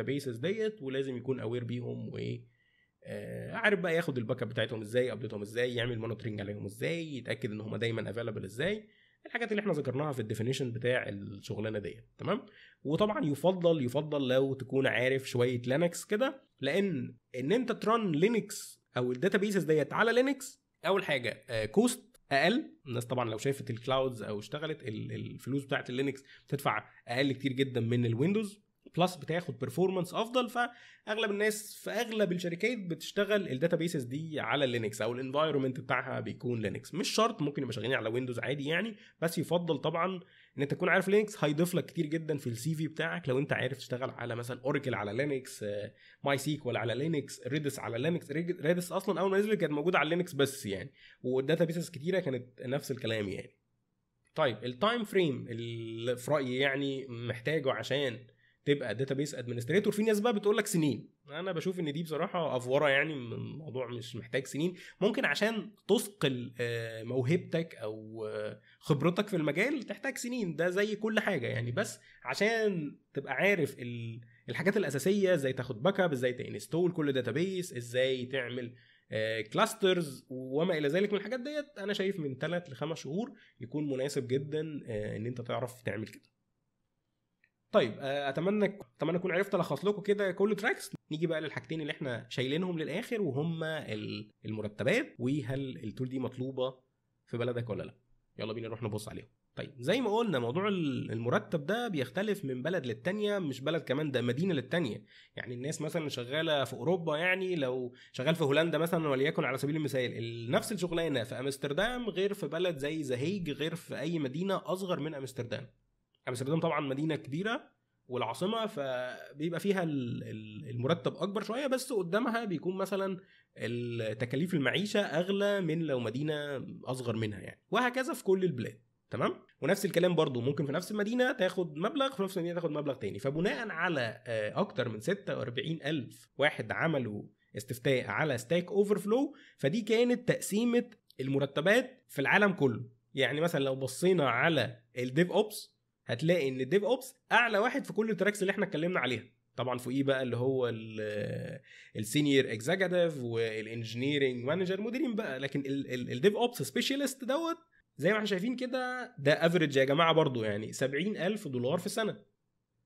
A: بيسز ديت ولازم يكون اوير بيهم و آه، عارف بقى ياخد الباك اب بتاعتهم ازاي ابديتهم ازاي يعمل مونيتورنج عليهم ازاي يتاكد ان هم دايما افيلبل ازاي الحاجات اللي احنا ذكرناها في الديفينيشن بتاع الشغلانه ديت تمام وطبعا يفضل يفضل لو تكون عارف شويه لينكس كده لان ان انت ترن لينكس او الداتا بيسز ديت على لينكس اول حاجه كوست آه، اقل الناس طبعا لو شافت الكلاودز او اشتغلت الفلوس بتاعت اللينكس بتدفع اقل كتير جدا من الويندوز بلس بتاخد بيرفورمانس افضل فاغلب الناس في اغلب الشركات بتشتغل بيسز دي على لينكس او الانفايرمنت بتاعها بيكون لينكس مش شرط ممكن يبقى شغالين على ويندوز عادي يعني بس يفضل طبعا ان انت تكون عارف لينكس هيضيف لك كتير جدا في السي في بتاعك لو انت عارف تشتغل على مثلا اوراكل على لينكس ماي سيكوال على لينكس ريدس على لينكس ريدس اصلا اول ما نزل كانت موجوده على لينكس بس يعني والداتا بيسز كتيره كانت نفس الكلام يعني طيب التايم فريم اللي في رايي يعني محتاجه عشان تبقى داتابيس ادمنستريتور في ناس بقى بتقول لك سنين انا بشوف ان دي بصراحه افوره يعني من الموضوع مش محتاج سنين ممكن عشان تثقل آه، موهبتك او آه، خبرتك في المجال تحتاج سنين ده زي كل حاجه يعني بس عشان تبقى عارف الحاجات الاساسيه ازاي تاخد باك اب ازاي تانستول كل داتابيس ازاي تعمل كلاسترز آه، وما الى ذلك من الحاجات ديت انا شايف من ثلاث لخمس شهور يكون مناسب جدا ان انت تعرف تعمل كده طيب آه، اتمنى اتمنى اكون عرفت الخص لكم كده كل تراكس نيجي بقى للحاجتين اللي احنا شايلينهم للاخر وهم المرتبات وهل التول دي مطلوبه في بلدك ولا لا يلا بينا نروح نبص عليهم طيب زي ما قلنا موضوع المرتب ده بيختلف من بلد للتانية مش بلد كمان ده مدينة للتانية يعني الناس مثلا شغالة في أوروبا يعني لو شغال في هولندا مثلا وليكن على سبيل المثال نفس الشغلانة في أمستردام غير في بلد زي زهيج غير في أي مدينة أصغر من أمستردام امستردام طبعا مدينه كبيره والعاصمه فبيبقى فيها المرتب اكبر شويه بس قدامها بيكون مثلا تكاليف المعيشه اغلى من لو مدينه اصغر منها يعني وهكذا في كل البلاد تمام ونفس الكلام برضو ممكن في نفس المدينه تاخد مبلغ في نفس المدينه تاخد مبلغ تاني فبناء على آه، اكتر من 46 الف واحد عملوا استفتاء على ستاك اوفر فلو فدي كانت تقسيمه المرتبات في العالم كله يعني مثلا لو بصينا على الديف اوبس هتلاقي ان الديف اوبس اعلى واحد في كل التراكس اللي احنا اتكلمنا عليها طبعا فوقيه بقى اللي هو السينيور اكزيكتيف والانجنييرنج مانجر مديرين بقى لكن الديف اوبس سبيشالست دوت زي ما احنا شايفين كده ده افريج يا جماعه برضو يعني 70000 دولار في السنه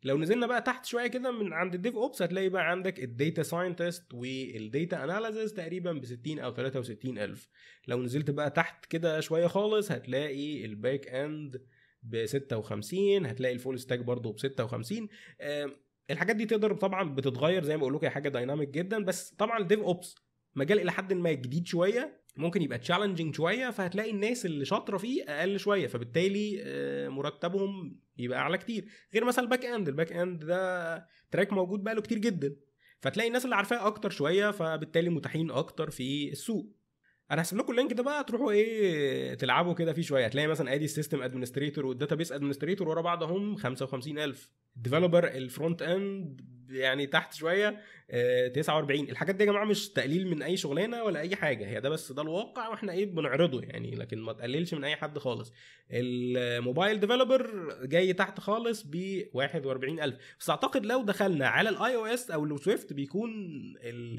A: لو نزلنا بقى تحت شويه كده من عند الديف اوبس هتلاقي بقى عندك الديتا ساينتست والديتا اناليزز تقريبا ب 60 او 63 الف لو نزلت بقى تحت كده شويه خالص هتلاقي الباك اند ب 56 هتلاقي الفول ستاك برضه ب 56 الحاجات دي تقدر طبعا بتتغير زي ما بقول لك هي حاجه دايناميك جدا بس طبعا الديف اوبس مجال الى حد ما جديد شويه ممكن يبقى تشالنجينج شويه فهتلاقي الناس اللي شاطره فيه اقل شويه فبالتالي آه، مرتبهم يبقى اعلى كتير غير مثلا الباك اند الباك اند ده تراك موجود بقاله كتير جدا فتلاقي الناس اللي عارفاه اكتر شويه فبالتالي متاحين اكتر في السوق انا هسيب لكم اللينك ده بقى تروحوا ايه تلعبوا كده فيه شويه هتلاقي مثلا ادي السيستم ادمنستريتور والداتابيس ادمنستريتور ورا بعضهم 55000 ديفلوبر الفرونت اند يعني تحت شويه 49 آه، الحاجات دي يا جماعه مش تقليل من اي شغلانه ولا اي حاجه هي ده بس ده الواقع واحنا ايه بنعرضه يعني لكن ما تقللش من اي حد خالص الموبايل ديفلوبر جاي تحت خالص ب 41000 بس اعتقد لو دخلنا على الاي او اس او السويفت بيكون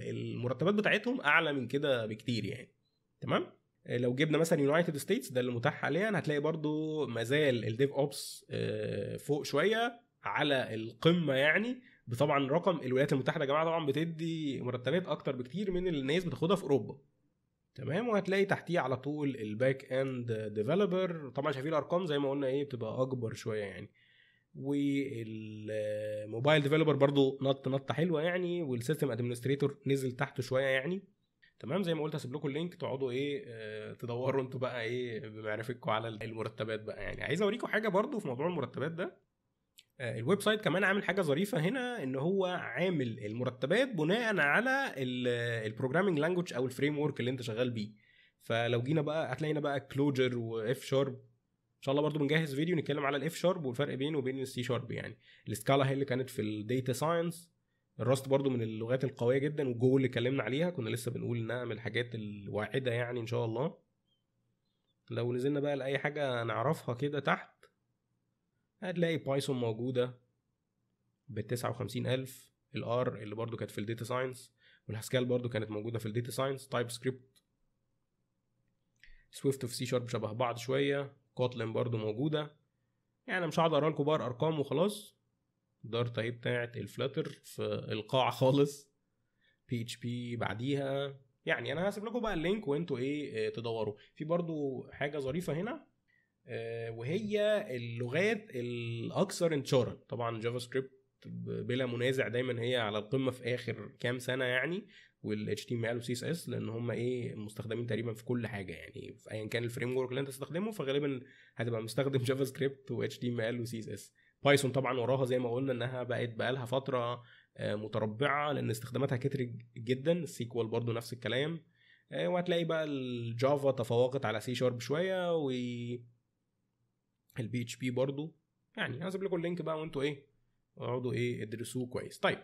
A: المرتبات بتاعتهم اعلى من كده بكتير يعني تمام آه، لو جبنا مثلا يونايتد ستيتس ده اللي متاح حاليا هتلاقي برضو مازال الديف اوبس آه، فوق شويه على القمه يعني بطبعا رقم الولايات المتحده يا جماعه طبعا بتدي مرتبات اكتر بكتير من اللي الناس بتاخدها في اوروبا تمام وهتلاقي تحتيه على طول الباك اند ديفلوبر طبعا شايفين الارقام زي ما قلنا ايه بتبقى اكبر شويه يعني والموبايل ديفلوبر برضو نط نطه حلوه يعني والسيستم ادمنستريتور نزل تحته شويه يعني تمام زي ما قلت هسيب لكم اللينك تقعدوا ايه آه، تدوروا انتوا بقى ايه بمعرفتكم على المرتبات بقى يعني عايز اوريكم حاجه برضو في موضوع المرتبات ده آه، الويب سايت كمان عامل حاجه ظريفه هنا ان هو عامل المرتبات بناء على البروجرامنج آه، لانجوج او الفريم ورك اللي انت شغال بيه فلو جينا بقى هتلاقينا بقى كلوجر واف شارب ان شاء الله برضو بنجهز فيديو نتكلم على الاف شارب والفرق بينه وبين السي شارب يعني السكالا هي اللي كانت في الداتا ساينس الراست برضو من اللغات القويه جدا والجو اللي اتكلمنا عليها كنا لسه بنقول انها من الحاجات الواعده يعني ان شاء الله لو نزلنا بقى لاي حاجه نعرفها كده تحت هتلاقي بايثون موجوده ب 59000 الار اللي برضو كانت في الديتا ساينس والهاسكال برضو كانت موجودة في الديتا ساينس تايب سكريبت سويفت وفي سي شارب شبه بعض شوية كوتلين برضو موجودة يعني مش هقعد اقرا لكم بقى الارقام وخلاص دار تايب بتاعت الفلاتر في القاع خالص بي اتش بي بعديها يعني انا هسيب لكم بقى اللينك وانتوا ايه آه، تدوروا في برضو حاجه ظريفه هنا آه، وهي اللغات الاكثر انتشارا طبعا جافا سكريبت بلا منازع دايما هي على القمه في اخر كام سنه يعني والاتش تي ام ال وسي اس اس لان هم ايه مستخدمين تقريبا في كل حاجه يعني في ايا كان الفريم ورك اللي انت تستخدمه فغالبا هتبقى مستخدم جافا سكريبت واتش تي ام ال وسي اس اس بايثون طبعا وراها زي ما قلنا انها بقت بقى لها فتره آه، متربعه لان استخداماتها كتر جدا السيكوال برضو نفس الكلام آه، وهتلاقي بقى الجافا تفوقت على سي شارب شويه و البي اتش بي برضو يعني هسيب لكم اللينك بقى وانتوا ايه اقعدوا ايه ادرسوه كويس طيب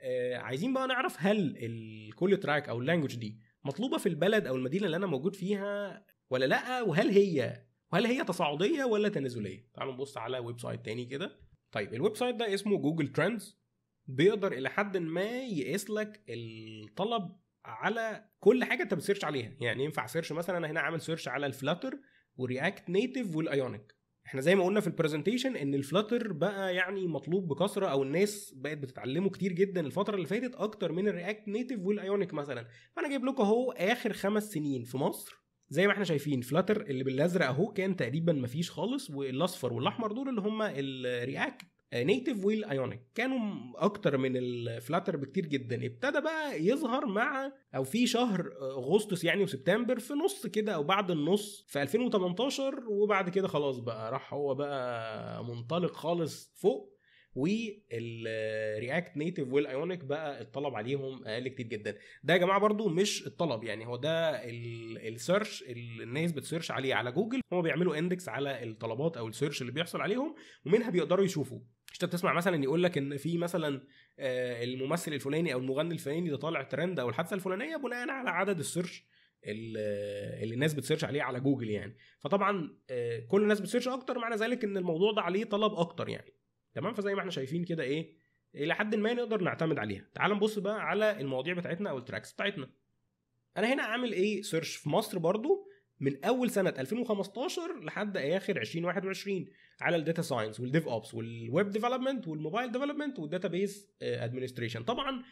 A: آه عايزين بقى نعرف هل الكل تراك او اللانجوج دي مطلوبه في البلد او المدينه اللي انا موجود فيها ولا لا وهل هي وهل هي تصاعديه ولا تنازليه تعالوا نبص على ويب سايت تاني كده طيب الويب سايت ده اسمه جوجل ترندز بيقدر الى حد ما يقيس لك الطلب على كل حاجه انت بتسيرش عليها يعني ينفع سيرش مثلا انا هنا عامل سيرش على الفلاتر والرياكت نيتيف والايونيك احنا زي ما قلنا في البرزنتيشن ان الفلاتر بقى يعني مطلوب بكثره او الناس بقت بتتعلمه كتير جدا الفتره اللي فاتت اكتر من الرياكت نيتيف والايونيك مثلا فانا جايب لكم اهو اخر خمس سنين في مصر زي ما احنا شايفين فلاتر اللي بالازرق اهو كان تقريبا مفيش خالص والاصفر والاحمر دول اللي هم الرياكت نيتف والايونيك كانوا اكتر من الفلاتر بكتير جدا ابتدى بقى يظهر مع او في شهر اغسطس يعني وسبتمبر في نص كده او بعد النص في 2018 وبعد كده خلاص بقى راح هو بقى منطلق خالص فوق والرياكت نيتف والايونيك بقى الطلب عليهم اقل كتير جدا ده يا جماعه برضو مش الطلب يعني هو ده السيرش الناس بتسيرش عليه على جوجل هم بيعملوا اندكس على الطلبات او السيرش اللي بيحصل عليهم ومنها بيقدروا يشوفوا انت بتسمع مثلا يقول لك ان في مثلا آه، الممثل الفلاني او المغني الفلاني ده طالع ترند او الحادثه الفلانيه بناء على عدد السيرش اللي الناس بتسيرش عليه على جوجل يعني فطبعا آه، كل الناس بتسيرش اكتر معنى ذلك ان الموضوع ده عليه طلب اكتر يعني تمام فزي ما احنا شايفين كده ايه الى حد ما نقدر نعتمد عليها تعال نبص بقى على المواضيع بتاعتنا او التراكس بتاعتنا انا هنا عامل ايه سيرش في مصر برضو من اول سنه 2015 لحد اخر 2021 على الداتا ساينس والديف اوبس والويب ديفلوبمنت والموبايل ديفلوبمنت والداتا بيس ادمنستريشن طبعا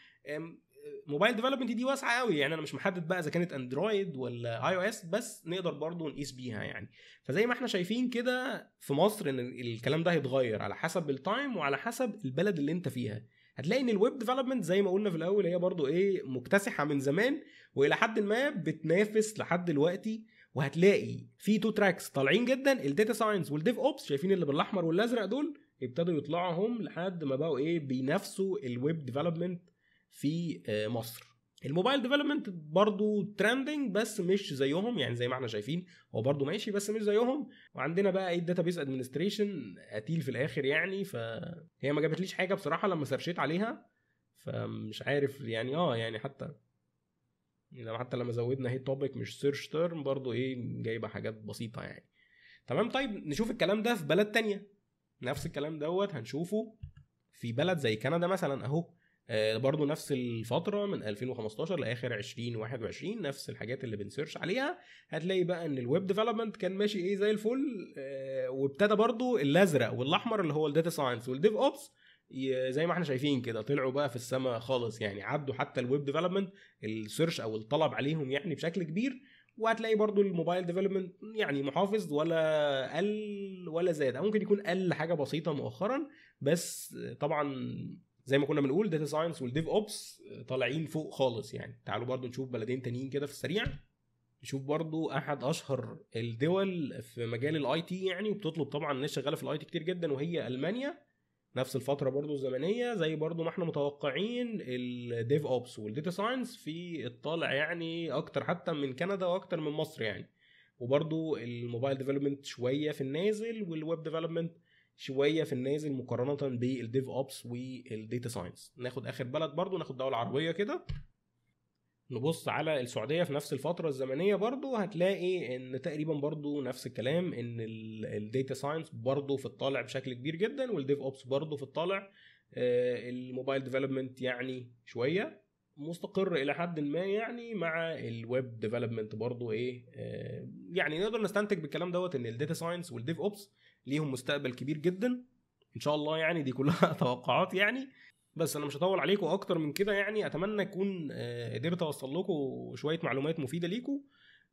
A: موبايل ديفلوبمنت دي واسعه قوي يعني انا مش محدد بقى اذا كانت اندرويد ولا اي او اس بس نقدر برضه نقيس بيها يعني فزي ما احنا شايفين كده في مصر ان الكلام ده هيتغير على حسب التايم وعلى حسب البلد اللي انت فيها هتلاقي ان الويب ديفلوبمنت زي ما قلنا في الاول هي برضو ايه مكتسحه من زمان والى حد ما بتنافس لحد دلوقتي وهتلاقي في تو تراكس طالعين جدا الداتا ساينس والديف اوبس شايفين اللي بالاحمر والازرق دول ابتدوا يطلعوا هم لحد ما بقوا ايه بينافسوا الويب ديفلوبمنت في آه، مصر الموبايل ديفلوبمنت برضه ترندنج بس مش زيهم يعني زي ما احنا شايفين هو برضه ماشي بس مش زيهم وعندنا بقى ايه الداتابيس ادمنستريشن قتيل في الاخر يعني فهي ما جابتليش حاجه بصراحه لما سرشيت عليها فمش عارف يعني اه يعني حتى يعني لما حتى لما زودنا هي توبيك مش سيرش تيرم برضه ايه جايبه حاجات بسيطه يعني تمام طيب نشوف الكلام ده في بلد تانية نفس الكلام دوت هنشوفه في بلد زي كندا مثلا اهو آه، برضه نفس الفتره من 2015 لاخر 2021 نفس الحاجات اللي بنسيرش عليها هتلاقي بقى ان الويب ديفلوبمنت كان ماشي ايه زي الفل آه، وابتدى برضه الازرق والاحمر اللي هو الداتا ساينس والديف اوبس زي ما احنا شايفين كده طلعوا بقى في السماء خالص يعني عدوا حتى الويب ديفلوبمنت السيرش او الطلب عليهم يعني بشكل كبير وهتلاقي برضو الموبايل ديفلوبمنت يعني محافظ ولا قل ولا زاد أو ممكن يكون قل حاجه بسيطه مؤخرا بس طبعا زي ما كنا بنقول داتا ساينس والديف اوبس طالعين فوق خالص يعني تعالوا برضو نشوف بلدين تانيين كده في السريع نشوف برضو احد اشهر الدول في مجال الاي تي يعني وبتطلب طبعا ناس شغاله في الاي تي كتير جدا وهي المانيا نفس الفتره برضو الزمنيه زي برضو ما احنا متوقعين الديف اوبس والديتا ساينس في الطالع يعني اكتر حتى من كندا واكتر من مصر يعني وبرضو الموبايل ديفلوبمنت شويه في النازل والويب ديفلوبمنت شويه في النازل مقارنه بالديف اوبس والديتا ساينس ناخد اخر بلد برضو ناخد دوله عربيه كده نبص على السعوديه في نفس الفتره الزمنيه برضو هتلاقي ان تقريبا برضو نفس الكلام ان الديتا ساينس برضو في الطالع بشكل كبير جدا والديف اوبس برضو في الطالع آه، الموبايل ديفلوبمنت يعني شويه مستقر الى حد ما يعني مع الويب ديفلوبمنت برضو ايه آه، يعني نقدر نستنتج بالكلام دوت ان الديتا ساينس والديف اوبس ليهم مستقبل كبير جدا ان شاء الله يعني دي كلها [laughs] توقعات يعني بس انا مش هطول عليكم اكتر من كده يعني اتمنى اكون آه، قدرت اوصل لكم شويه معلومات مفيده ليكم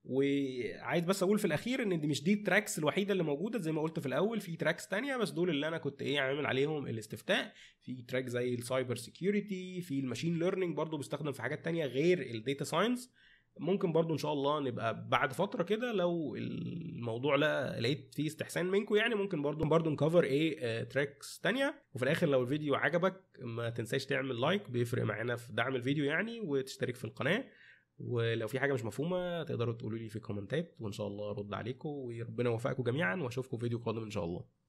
A: وعايز بس اقول في الاخير ان دي مش دي التراكس الوحيده اللي موجوده زي ما قلت في الاول في تراكس تانية بس دول اللي انا كنت ايه عامل عليهم الاستفتاء في تراك زي السايبر سيكيورتي في الماشين ليرنينج برضو بيستخدم في حاجات تانية غير الداتا ساينس ممكن برضو ان شاء الله نبقى بعد فتره كده لو الموضوع لا لقيت فيه استحسان منكم يعني ممكن برضو برضو نكفر ايه آه تراكس تانية وفي الاخر لو الفيديو عجبك ما تنساش تعمل لايك بيفرق معانا في دعم الفيديو يعني وتشترك في القناه ولو في حاجه مش مفهومه تقدروا تقولوا لي في الكومنتات وان شاء الله ارد عليكم وربنا يوفقكم جميعا واشوفكم فيديو قادم ان شاء الله